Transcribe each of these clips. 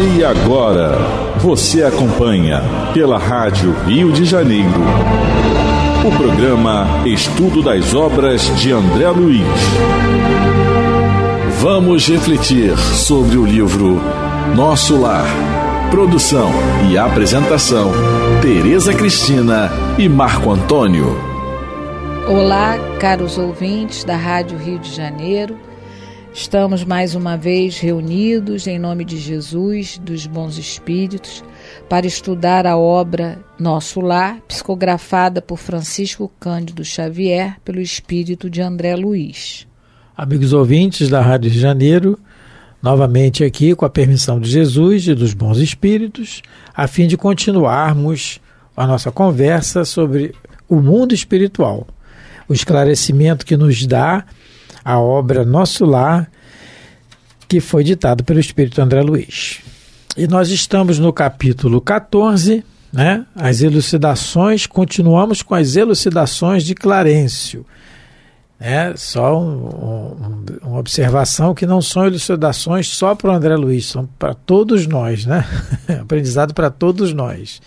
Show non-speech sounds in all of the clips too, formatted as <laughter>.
E agora, você acompanha pela Rádio Rio de Janeiro o programa Estudo das Obras de André Luiz. Vamos refletir sobre o livro Nosso Lar. Produção e apresentação: Tereza Cristina e Marco Antônio. Olá, caros ouvintes da Rádio Rio de Janeiro. Estamos mais uma vez reunidos em nome de Jesus, dos bons espíritos, para estudar a obra Nosso Lar, psicografada por Francisco Cândido Xavier, pelo espírito de André Luiz. Amigos ouvintes da Rádio de Janeiro, novamente aqui com a permissão de Jesus e dos bons espíritos, a fim de continuarmos a nossa conversa sobre o mundo espiritual. O esclarecimento que nos dá a obra Nosso Lar, que foi ditado pelo Espírito André Luiz. E nós estamos no capítulo 14, né? As elucidações, continuamos com as elucidações de Clarencio. É só um, um, uma observação que não são elucidações só para o André Luiz, são para todos nós, né? <laughs> Aprendizado para todos nós.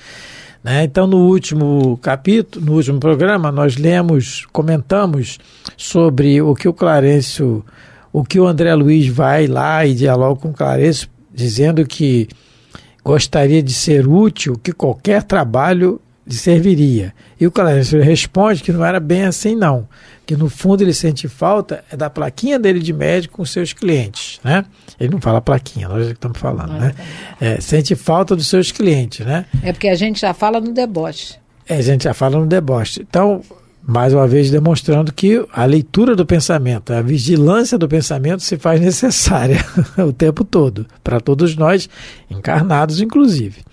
Né? Então, no último capítulo, no último programa, nós lemos, comentamos sobre o que o Clarencio, o que o André Luiz vai lá e dialoga com o Clarencio, dizendo que gostaria de ser útil, que qualquer trabalho lhe serviria. E o Clarence responde que não era bem assim, não. Que no fundo ele sente falta é da plaquinha dele de médico com seus clientes, né? Ele não fala plaquinha, nós estamos falando, né? É, sente falta dos seus clientes, né? É porque a gente já fala no deboche. É, a gente já fala no deboche. Então, mais uma vez demonstrando que a leitura do pensamento, a vigilância do pensamento se faz necessária <laughs> o tempo todo, para todos nós, encarnados inclusive.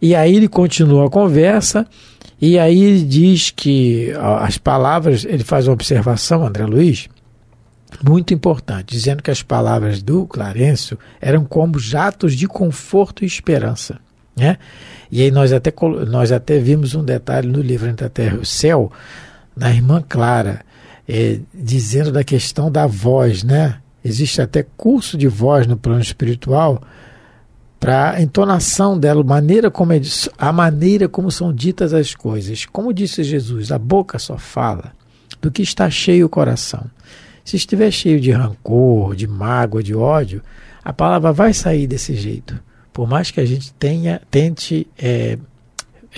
E aí ele continua a conversa, e aí ele diz que as palavras, ele faz uma observação, André Luiz, muito importante, dizendo que as palavras do Clarencio eram como jatos de conforto e esperança. Né? E aí nós até, nós até vimos um detalhe no livro Entre a Terra e o Céu, na irmã Clara, é, dizendo da questão da voz, né? Existe até curso de voz no plano espiritual para a entonação dela, maneira como é, a maneira como são ditas as coisas. Como disse Jesus, a boca só fala do que está cheio o coração. Se estiver cheio de rancor, de mágoa, de ódio, a palavra vai sair desse jeito. Por mais que a gente tenha, tente é,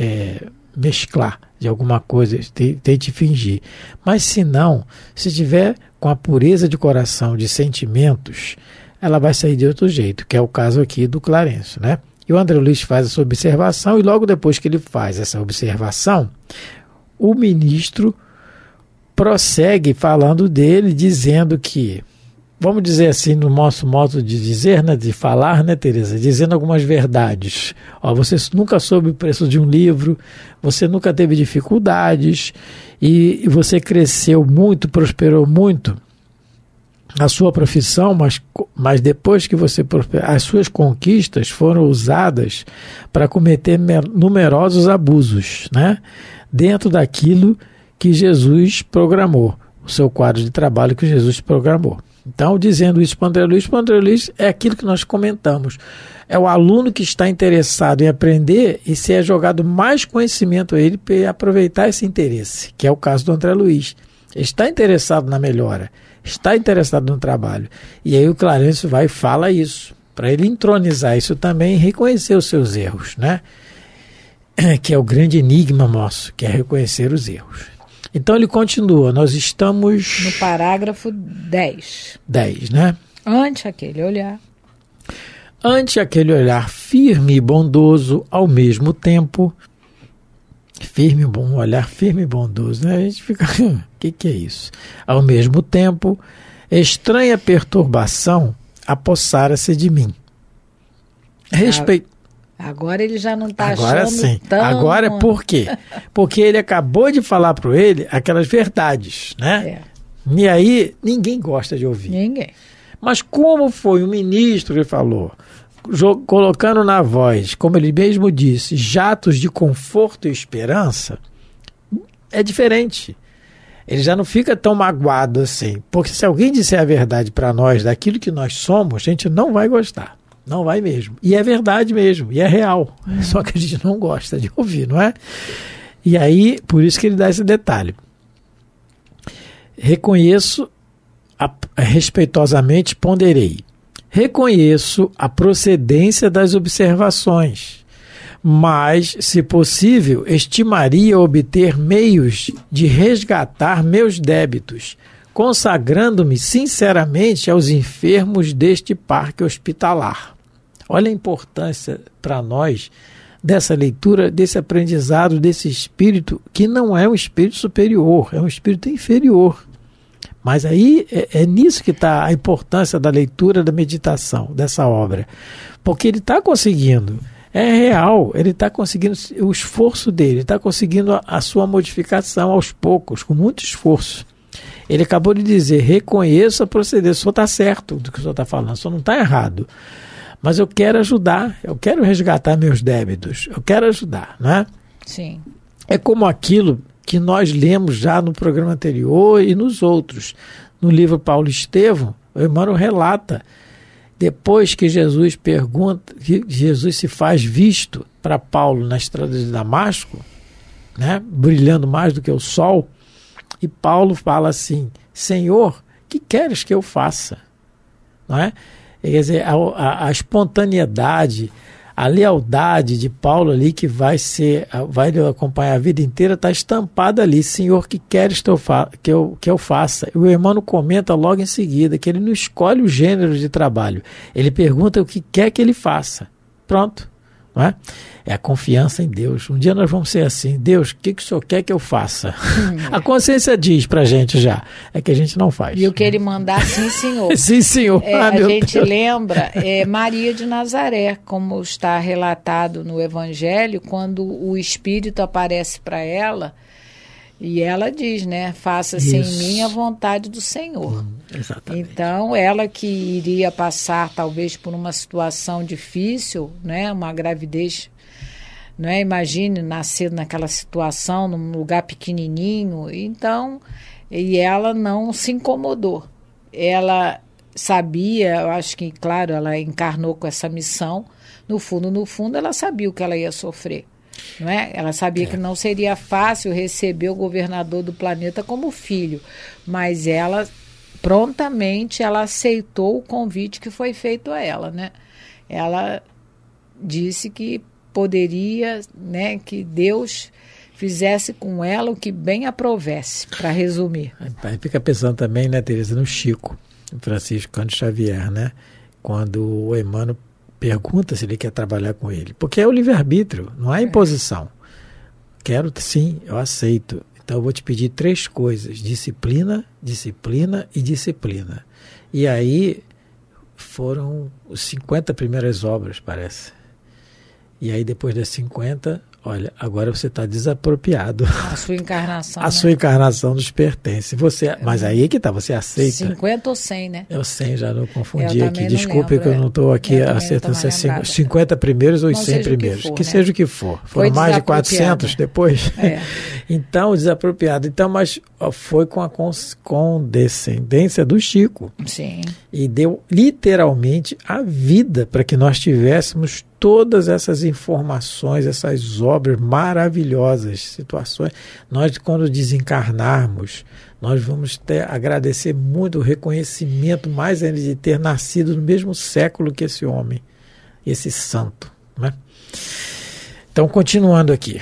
é, mesclar de alguma coisa, tente fingir. Mas se não, se tiver com a pureza de coração, de sentimentos, ela vai sair de outro jeito, que é o caso aqui do Clarencio, né? E o André Luiz faz essa observação, e logo depois que ele faz essa observação, o ministro prossegue falando dele, dizendo que, vamos dizer assim, no nosso modo de dizer, né, de falar, né, Tereza, dizendo algumas verdades. Ó, você nunca soube o preço de um livro, você nunca teve dificuldades e você cresceu muito, prosperou muito a sua profissão, mas, mas depois que você. As suas conquistas foram usadas para cometer numerosos abusos, né? Dentro daquilo que Jesus programou, o seu quadro de trabalho que Jesus programou. Então, dizendo isso para o André Luiz, para o André Luiz é aquilo que nós comentamos. É o aluno que está interessado em aprender e se é jogado mais conhecimento a ele para aproveitar esse interesse, que é o caso do André Luiz está interessado na melhora, está interessado no trabalho. E aí o Clarencio vai e fala isso, para ele entronizar isso também e reconhecer os seus erros, né? <clears throat> Que é o grande enigma nosso, que é reconhecer os erros. Então ele continua, nós estamos. No parágrafo 10. 10, né? Ante aquele olhar. Ante aquele olhar firme e bondoso, ao mesmo tempo, Firme, um olhar firme e bondoso. Né? A gente fica, <laughs> o que, que é isso? Ao mesmo tempo, estranha perturbação apossara-se de mim. Respeito. Agora ele já não está Agora sim. Tão... Agora é por quê? Porque ele acabou de falar para ele aquelas verdades, né? É. E aí ninguém gosta de ouvir. Ninguém. Mas como foi o ministro que falou, colocando na voz, como ele mesmo disse, jatos de conforto e esperança, é diferente. Ele já não fica tão magoado assim. Porque se alguém disser a verdade para nós daquilo que nós somos, a gente não vai gostar. Não vai mesmo. E é verdade mesmo, e é real. Uhum. Só que a gente não gosta de ouvir, não é? E aí, por isso que ele dá esse detalhe. Reconheço, a, respeitosamente ponderei Reconheço a procedência das observações, mas, se possível, estimaria obter meios de resgatar meus débitos, consagrando-me sinceramente aos enfermos deste parque hospitalar. Olha a importância para nós dessa leitura, desse aprendizado, desse espírito, que não é um espírito superior, é um espírito inferior. Mas aí é, é nisso que está a importância da leitura, da meditação, dessa obra. Porque ele está conseguindo. É real, ele está conseguindo o esforço dele, está conseguindo a, a sua modificação aos poucos, com muito esforço. Ele acabou de dizer: reconheça a proceder. O senhor está certo do que o senhor está falando, o senhor não está errado. Mas eu quero ajudar, eu quero resgatar meus débitos, eu quero ajudar, né? Sim. É como aquilo que nós lemos já no programa anterior e nos outros. No livro Paulo Estevão, o Emmanuel relata, depois que Jesus pergunta, que Jesus se faz visto para Paulo na estrada de Damasco, né, brilhando mais do que o sol, e Paulo fala assim: Senhor, que queres que eu faça? Não é? Quer dizer, a, a, a espontaneidade, a lealdade de Paulo ali que vai ser, vai acompanhar a vida inteira, está estampada ali. Senhor, que queres que eu, que, eu, que eu faça? E o irmão comenta logo em seguida que ele não escolhe o gênero de trabalho. Ele pergunta o que quer que ele faça. Pronto. Não é? é a confiança em Deus. Um dia nós vamos ser assim: Deus, o que, que o senhor quer que eu faça? É. <laughs> A consciência diz para gente já, é que a gente não faz. E o que ele mandar, ah, sim, senhor. <laughs> sim, senhor. É, ah, a gente Deus. lembra <laughs> é, Maria de Nazaré, como está relatado no Evangelho, quando o Espírito aparece para ela. E ela diz, né? Faça-se em mim a vontade do Senhor. Hum. Exatamente. Então, ela que iria passar talvez por uma situação difícil, né, uma gravidez, é? imagine nascer naquela situação, num lugar pequenininho, então, e ela não se incomodou. Ela sabia, eu acho que, claro, ela encarnou com essa missão, no fundo, no fundo, ela sabia o que ela ia sofrer. Não é? Ela sabia é. que não seria fácil receber o governador do planeta como filho, mas ela prontamente ela aceitou o convite que foi feito a ela, né? Ela disse que poderia, né, que Deus fizesse com ela o que bem aprovesse, para resumir. Aí fica pensando também, né, Teresa, no Chico, Francisco Cândido Xavier, né? Quando o Emmanuel pergunta se ele quer trabalhar com ele, porque é o livre-arbítrio, não há é. imposição. É. Quero, sim, eu aceito. Então eu vou te pedir três coisas: disciplina, disciplina e disciplina. E aí foram 50 primeiras obras, parece. E aí depois das 50, Olha, agora você está desapropriado. A sua <laughs> encarnação. a né? sua encarnação nos pertence. Você, mas aí que está. você aceita. 50 ou 100, né? Eu 100, já não confundi eu aqui. Desculpe lembro, que eu não é. estou aqui acertando se é 50, 50 primeiros ou não 100 primeiros. Que, for, que né? seja o que for. Foram foi mais de 400 né? depois. É. <laughs> então, desapropriado. Então, mas foi com a condescendência do Chico. Sim. E deu literalmente a vida para que nós tivéssemos todas essas informações, essas obras maravilhosas, situações. Nós, quando desencarnarmos, nós vamos ter, agradecer muito o reconhecimento, mais ainda de ter nascido no mesmo século que esse homem, esse santo. Né? Então, continuando aqui.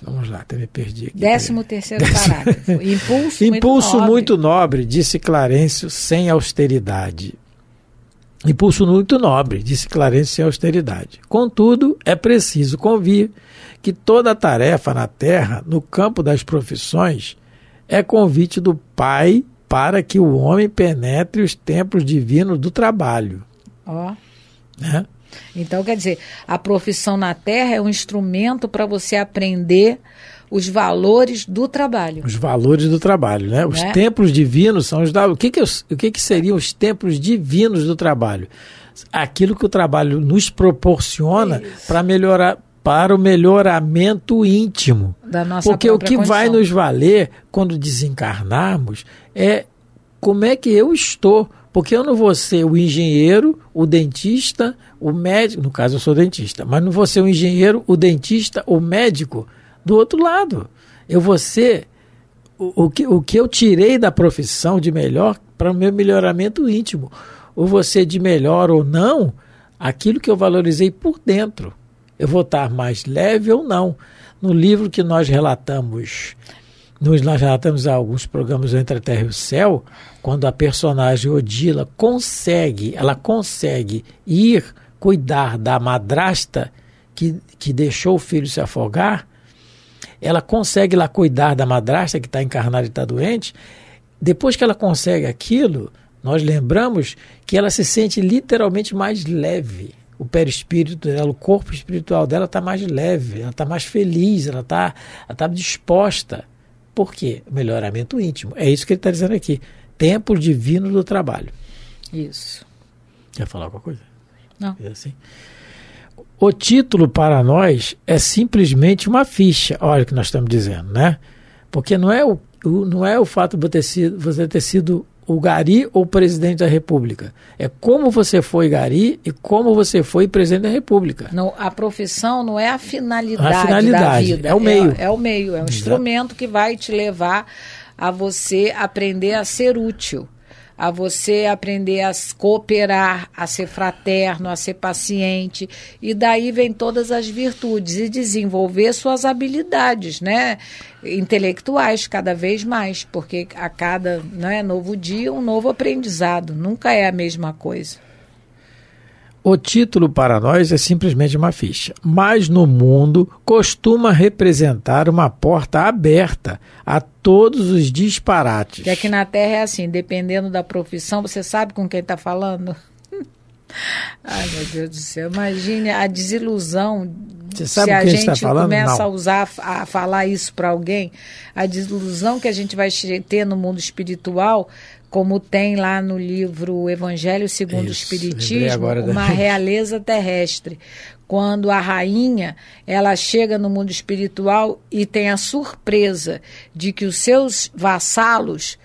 Vamos lá, até me perdi aqui. Décimo terceiro Décimo... parágrafo. Impulso, <laughs> Impulso muito, nobre. muito nobre, disse Clarencio, sem austeridade. Impulso muito nobre, disse Clarence sem austeridade. Contudo, é preciso convir que toda tarefa na terra, no campo das profissões, é convite do Pai para que o homem penetre os templos divinos do trabalho. Ó. Oh. Né? Então, quer dizer, a profissão na terra é um instrumento para você aprender os valores do trabalho. Os valores do trabalho, né? Os né? templos divinos são os da. O que, que, o que, que seriam os templos divinos do trabalho? Aquilo que o trabalho nos proporciona para melhorar, para o melhoramento íntimo. Da nossa Porque o que condição. vai nos valer quando desencarnarmos é como é que eu estou. Porque eu não vou ser o engenheiro, o dentista, o médico. No caso, eu sou dentista, mas não vou ser o engenheiro, o dentista, o médico do outro lado. Eu vou ser o, o, que, o que eu tirei da profissão de melhor para o meu melhoramento íntimo. Ou você de melhor ou não, aquilo que eu valorizei por dentro. Eu vou estar mais leve ou não. No livro que nós relatamos, nós relatamos alguns programas Entre a Terra e o Céu, quando a personagem Odila consegue, ela consegue ir cuidar da madrasta que, que deixou o filho se afogar, ela consegue lá cuidar da madrasta que está encarnada e está doente. Depois que ela consegue aquilo, nós lembramos que ela se sente literalmente mais leve. O perispírito dela, o corpo espiritual dela está mais leve, ela está mais feliz, ela está ela tá disposta. Por quê? Melhoramento íntimo. É isso que ele está dizendo aqui. Tempo divino do trabalho. Isso. Quer falar alguma coisa? Não. É assim? O título para nós é simplesmente uma ficha, olha o que nós estamos dizendo, né? Porque não é o, o não é o fato de ter sido, você ter sido o Gari ou presidente da República. É como você foi Gari e como você foi presidente da República. Não, a profissão não é a finalidade, a finalidade da vida. É o meio. É, é o meio, é um Exato. instrumento que vai te levar a você aprender a ser útil a você aprender a cooperar, a ser fraterno, a ser paciente. E daí vem todas as virtudes e desenvolver suas habilidades, né? Intelectuais cada vez mais, porque a cada né, novo dia um novo aprendizado, nunca é a mesma coisa. O título para nós é simplesmente uma ficha, mas no mundo costuma representar uma porta aberta a todos os disparates. Que aqui na Terra é assim, dependendo da profissão, você sabe com quem está falando? <laughs> Ai, meu Deus do céu, imagine a desilusão você sabe se a tá gente, gente começa Não. a usar a falar isso para alguém, a desilusão que a gente vai ter no mundo espiritual como tem lá no livro Evangelho segundo Isso, o Espiritismo, uma realeza terrestre. Quando a rainha ela chega no mundo espiritual e tem a surpresa de que os seus vassalos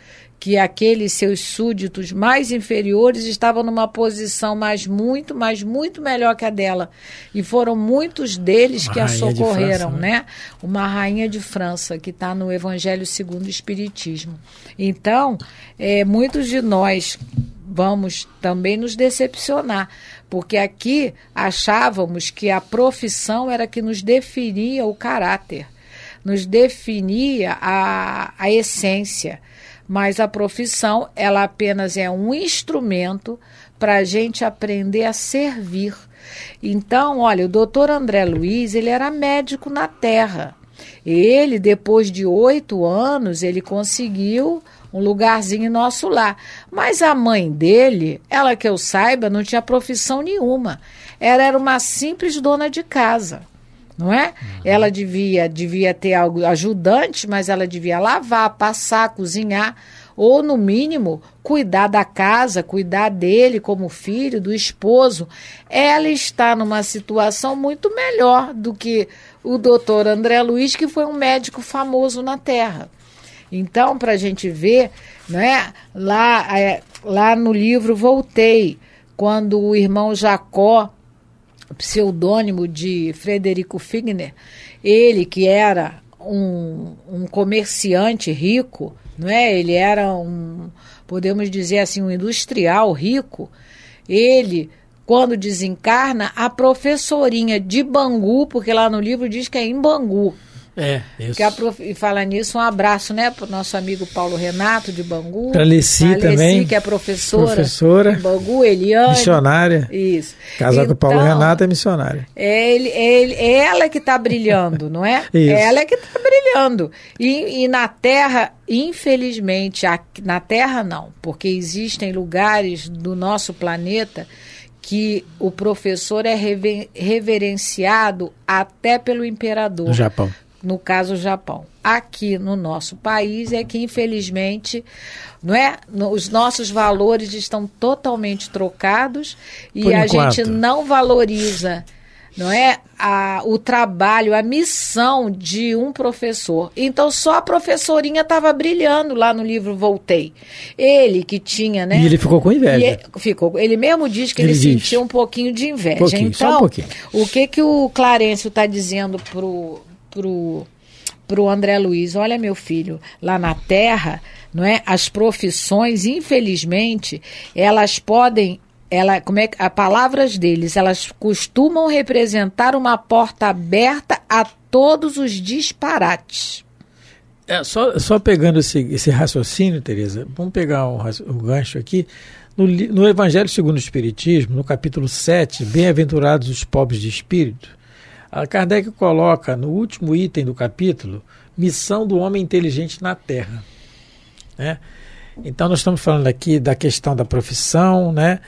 que aqueles seus súditos mais inferiores estavam numa posição mais muito, mas muito melhor que a dela. E foram muitos deles uma que a socorreram, França, né? né? Uma rainha de França, que está no Evangelho segundo o Espiritismo. Então, é, muitos de nós vamos também nos decepcionar, porque aqui achávamos que a profissão era que nos definia o caráter, nos definia a, a essência mas a profissão ela apenas é um instrumento para a gente aprender a servir. Então, olha, o doutor André Luiz, ele era médico na terra. Ele, depois de oito anos, ele conseguiu um lugarzinho nosso lá. Mas a mãe dele, ela que eu saiba, não tinha profissão nenhuma. Ela era uma simples dona de casa não é? Uhum. Ela devia, devia ter algo ajudante, mas ela devia lavar, passar, cozinhar, ou no mínimo cuidar da casa, cuidar dele como filho, do esposo. Ela está numa situação muito melhor do que o doutor André Luiz, que foi um médico famoso na Terra. Então, para a gente ver, né, lá, é, lá no livro Voltei, quando o irmão Jacó pseudônimo de Frederico Figner, ele que era um, um comerciante rico, não é? Ele era um, podemos dizer assim, um industrial rico. Ele quando desencarna, a professorinha de Bangu, porque lá no livro diz que é em Bangu, é, isso. Que a prof... E fala nisso, um abraço, né, para o nosso amigo Paulo Renato de Bangu. Para Leci também. que é professora. Professora. Bangu, Eliane. Missionária. Isso. Casar então, com o Paulo então, Renato é missionária. É ele, é ele, é ela que está brilhando, não é? <laughs> isso. Ela que está brilhando. E, e na Terra, infelizmente, aqui, na Terra não, porque existem lugares do nosso planeta que o professor é reverenciado até pelo imperador. No Japão no caso o Japão. Aqui no nosso país é que, infelizmente, não é? os nossos valores estão totalmente trocados e a gente não valoriza não é a, o trabalho, a missão de um professor. Então só a professorinha estava brilhando lá no livro Voltei. Ele que tinha, né? E ele ficou com inveja. Ele, ficou, ele mesmo diz que ele, ele sentiu um pouquinho de inveja. então, um o que que o Clarencio está dizendo pro pro pro André Luiz, olha meu filho, lá na terra, não é? As profissões, infelizmente, elas podem ela, como é as palavras deles, elas costumam representar uma porta aberta a todos os disparates. É, só, só pegando esse, esse raciocínio, Tereza, vamos pegar o, gancho aqui. No, no Evangelho segundo o Espiritismo, no capítulo 7, Bem-aventurados os pobres de espírito, a Kardec coloca no último item do capítulo missão do homem inteligente na Terra. Né? Então nós estamos falando aqui da questão da profissão, né?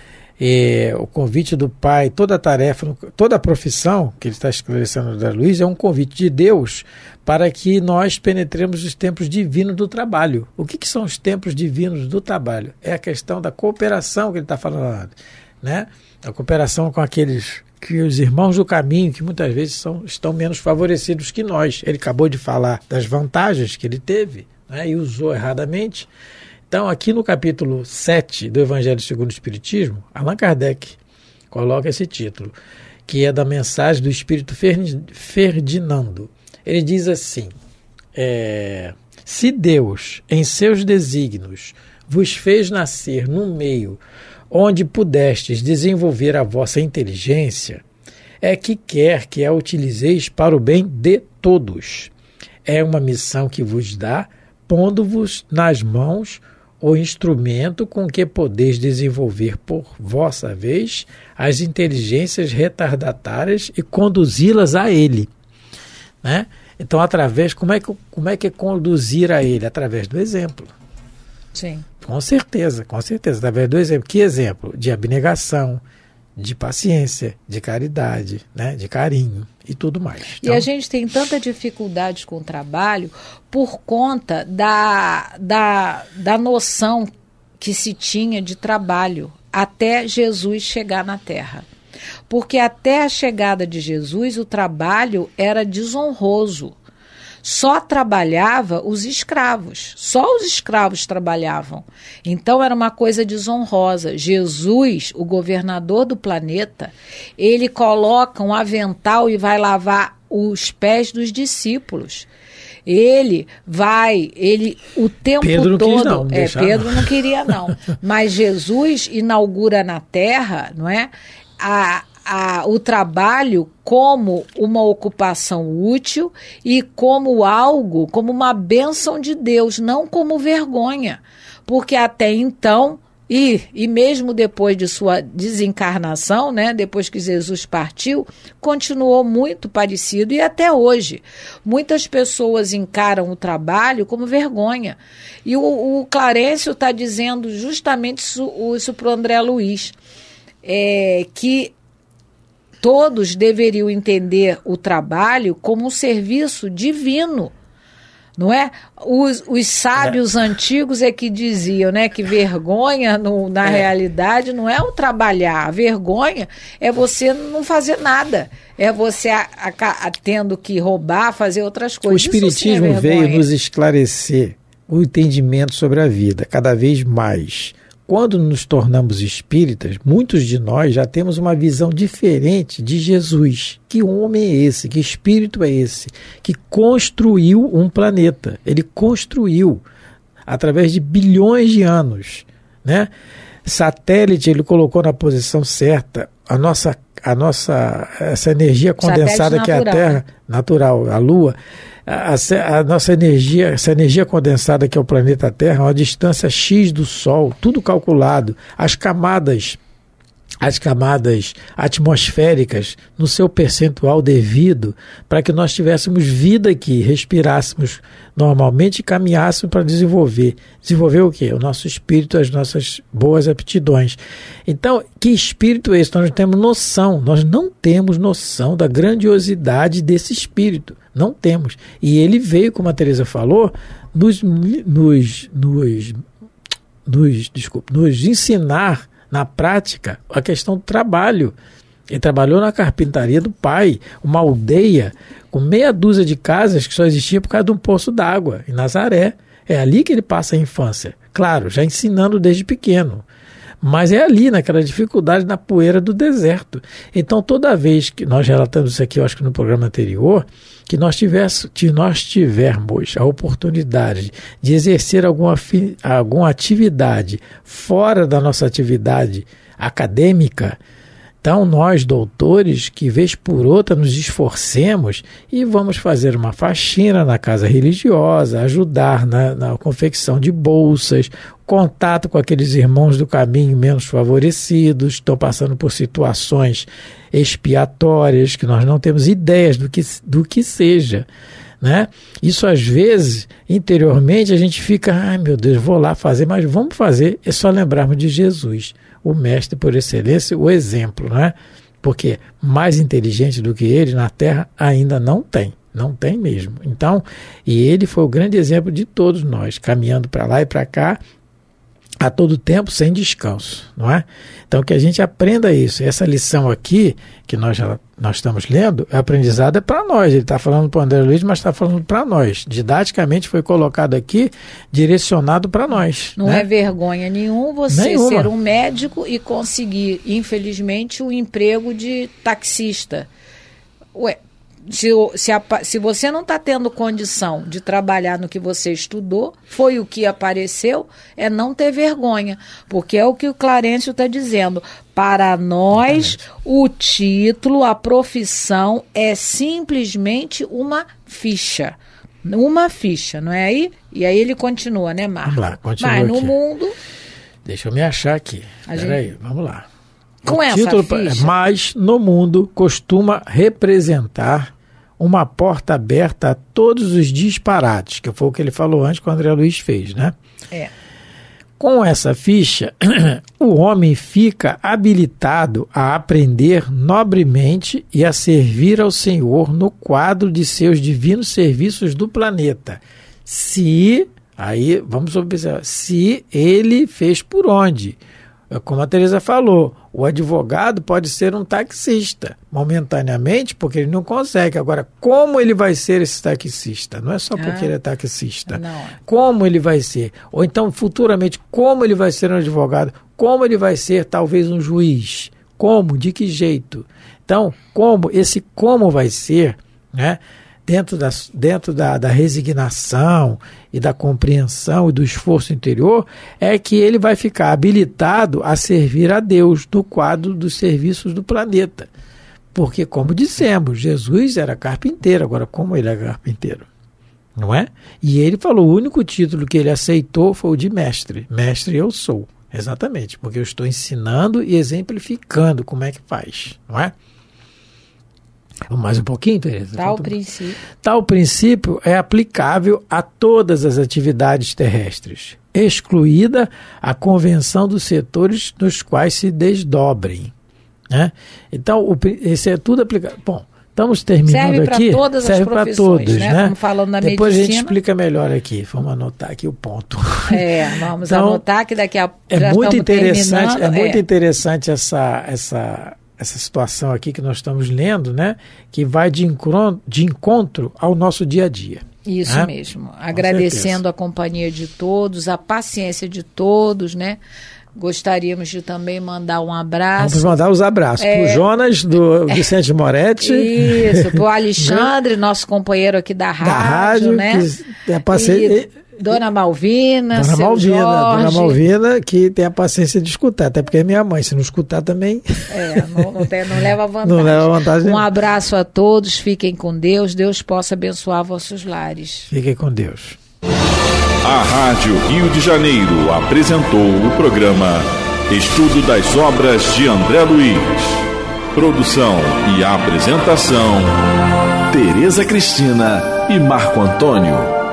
E, o convite do Pai, toda a tarefa, toda a profissão que ele está esclarecendo da Luiz é um convite de Deus para que nós penetremos os tempos divinos do trabalho. O que, que são os tempos divinos do trabalho? É a questão da cooperação que ele está falando, né? A cooperação com aqueles que os irmãos do caminho, que muitas vezes são, estão menos favorecidos que nós. Ele acabou de falar das vantagens que ele teve né, e usou erradamente. Então, aqui no capítulo 7 do Evangelho segundo o Espiritismo, Allan Kardec coloca esse título, que é da mensagem do Espírito Ferdinando. Ele diz assim: é, Se Deus, em seus desígnios, vos fez nascer no meio onde pudestes desenvolver a vossa inteligência, é que quer que a utilizeis para o bem de todos. É uma missão que vos dá, pondo-vos nas mãos o instrumento com que podeis desenvolver por vossa vez as inteligências retardatárias e conduzi-las a ele. Né? Então, através, como é, que, como é que é conduzir a ele? Através do exemplo. Sim. Com certeza, com certeza. Através tá dois exemplos, Que exemplo? De abnegação, de paciência, de caridade, né, de carinho e tudo mais. Então, e a então, gente tem tanta dificuldade com o trabalho por conta da, da, da noção que se tinha de trabalho até Jesus chegar na Terra. Porque até a chegada de Jesus, o trabalho era desonroso só trabalhava os escravos. Só os escravos trabalhavam. Então era uma coisa desonrosa. Jesus, o governador do planeta, ele coloca um avental e vai lavar os pés dos discípulos ele vai, ele o tempo Pedro todo, não, não é, Pedro não queria não, <laughs> mas Jesus inaugura na terra, não é? A, a, o trabalho como uma ocupação útil e como algo, como uma bênção de Deus, não como vergonha. Porque até então, e, e mesmo depois de sua desencarnação, né, depois que Jesus partiu, continuou muito parecido e até hoje. Muitas pessoas encaram o trabalho como vergonha. E o, o Clarencio está dizendo justamente isso, isso para o André Luiz, é, que Todos deveriam entender o trabalho como um serviço divino. Não é? Os, os sábios é. antigos é que diziam, né, que vergonha no, na é. realidade não é o trabalhar, a vergonha é você não fazer nada, é você a, a, a, tendo que roubar, fazer outras coisas. O é espiritismo veio nos esclarecer o entendimento sobre a vida cada vez mais quando nos tornamos espíritas, muitos de nós já temos uma visão diferente de Jesus. Que homem é esse? Que espírito é esse? Que construiu um planeta. Ele construiu através de bilhões de anos, né? Satélite ele colocou na posição certa. A nossa a nossa essa energia condensada que é a Terra, né? natural, a lua, a, a, nossa energia, essa energia condensada que é o planeta Terra, é uma distância X do Sol, tudo calculado, as camadas as camadas atmosféricas no seu percentual devido para que nós tivéssemos vida aqui, respirássemos normalmente e caminhássemos para desenvolver. Desenvolver o quê? O nosso espírito, as nossas boas aptidões. Então, que espírito é esse? Nós não temos noção, nós não temos noção da grandiosidade desse espírito. Não temos. E ele veio, como a Teresa falou, nos, nos, nos, nos, desculpa, nos ensinar na prática a questão do trabalho. Ele trabalhou na carpintaria do pai, uma aldeia com meia dúzia de casas que só existia por causa de um poço d'água, em Nazaré. É ali que ele passa a infância. Claro, já ensinando desde pequeno. Mas é ali, naquela dificuldade, na poeira do deserto. Então, toda vez que nós relatamos isso aqui, eu acho que no programa anterior, que nós, tivesse, que nós tivermos a oportunidade de exercer alguma, alguma atividade fora da nossa atividade acadêmica, então, nós, doutores, que vez por outra nos esforcemos e vamos fazer uma faxina na casa religiosa, ajudar na, na confecção de bolsas, contato com aqueles irmãos do caminho menos favorecidos, estão passando por situações expiatórias que nós não temos ideias do que, do que seja. Né? Isso às vezes, interiormente, a gente fica, ai meu Deus, vou lá fazer, mas vamos fazer, é só lembrarmos de Jesus, o mestre por excelência, o exemplo, né? Porque mais inteligente do que ele na terra ainda não tem, não tem mesmo. Então, e ele foi o grande exemplo de todos nós, caminhando para lá e para cá, a todo tempo sem descanso, não é? Então que a gente aprenda isso. Essa lição aqui que nós nós estamos lendo, o é aprendizado é para nós. Ele está falando para o André Luiz, mas está falando para nós. Didaticamente foi colocado aqui, direcionado para nós. Não né? é vergonha nenhum você Nenhuma. ser um médico e conseguir, infelizmente, o um emprego de taxista. Ué, se, se, a, se você não está tendo condição de trabalhar no que você estudou, foi o que apareceu, é não ter vergonha. Porque é o que o Clarencio está dizendo. Para nós, o título, a profissão é simplesmente uma ficha. Uma ficha, não é aí? E aí ele continua, né, Marco? Vamos lá, continua Mas no mundo. Deixa eu me achar aqui. Peraí, gente... vamos lá. Com o essa título, ficha. Mas no mundo costuma representar uma porta aberta a todos os disparates, que foi o que ele falou antes que o André Luiz fez, né? É. Com essa ficha, <clears throat> o homem fica habilitado a aprender nobremente e a servir ao Senhor no quadro de seus divinos serviços do planeta. Se, aí vamos observar, se ele fez por onde? É como a Teresa falou, o advogado pode ser um taxista momentaneamente, porque ele não consegue. Agora, como ele vai ser esse taxista? Não é só porque ah, ele é taxista. Não. Como ele vai ser? Ou então, futuramente, como ele vai ser um advogado? Como ele vai ser, talvez, um juiz? Como? De que jeito? Então, como? Esse como vai ser, né? Dentro da, dentro da, da resignação e da compreensão e do esforço interior, é que ele vai ficar habilitado a servir a Deus no quadro dos serviços do planeta. Porque, como dissemos, Jesus era carpinteiro, agora, como ele é carpinteiro? Não é? E ele falou: o único título que ele aceitou foi o de mestre. Mestre eu sou. Exatamente, porque eu estou ensinando e exemplificando como é que faz, não é? Mais um pouquinho, Tereza? Tá Tal princípio. Tal tá princípio é aplicável a todas as atividades terrestres, excluída a convenção dos setores nos quais se desdobrem. Né? Então, o, esse é tudo aplicado. Bom, estamos terminando serve aqui. Todas serve para todos, né? né? falando na Depois medicina. a gente explica melhor aqui. Vamos anotar aqui o ponto. É, vamos então, anotar que daqui a pouco. É muito interessante. É muito é. interessante essa essa essa situação aqui que nós estamos lendo, né, que vai de encontro, de encontro ao nosso dia a dia. Isso né? mesmo. Agradecendo a companhia de todos, a paciência de todos, né? Gostaríamos de também mandar um abraço. Vamos mandar os abraços. É, para o Jonas, do <laughs> Vicente Moretti. Isso, para o <laughs> Alexandre, nosso companheiro aqui da rádio, da rádio né? Que é parceiro, e, Dona Malvina, Dona Malvina, Jorge. Dona Malvina que tem a paciência de escutar, até porque é minha mãe, se não escutar também. É, não, não, não leva <laughs> vantagem. Não leva vantagem. Um abraço a todos, fiquem com Deus, Deus possa abençoar vossos lares. Fiquem com Deus. A Rádio Rio de Janeiro apresentou o programa Estudo das Obras de André Luiz. Produção e apresentação: Tereza Cristina e Marco Antônio.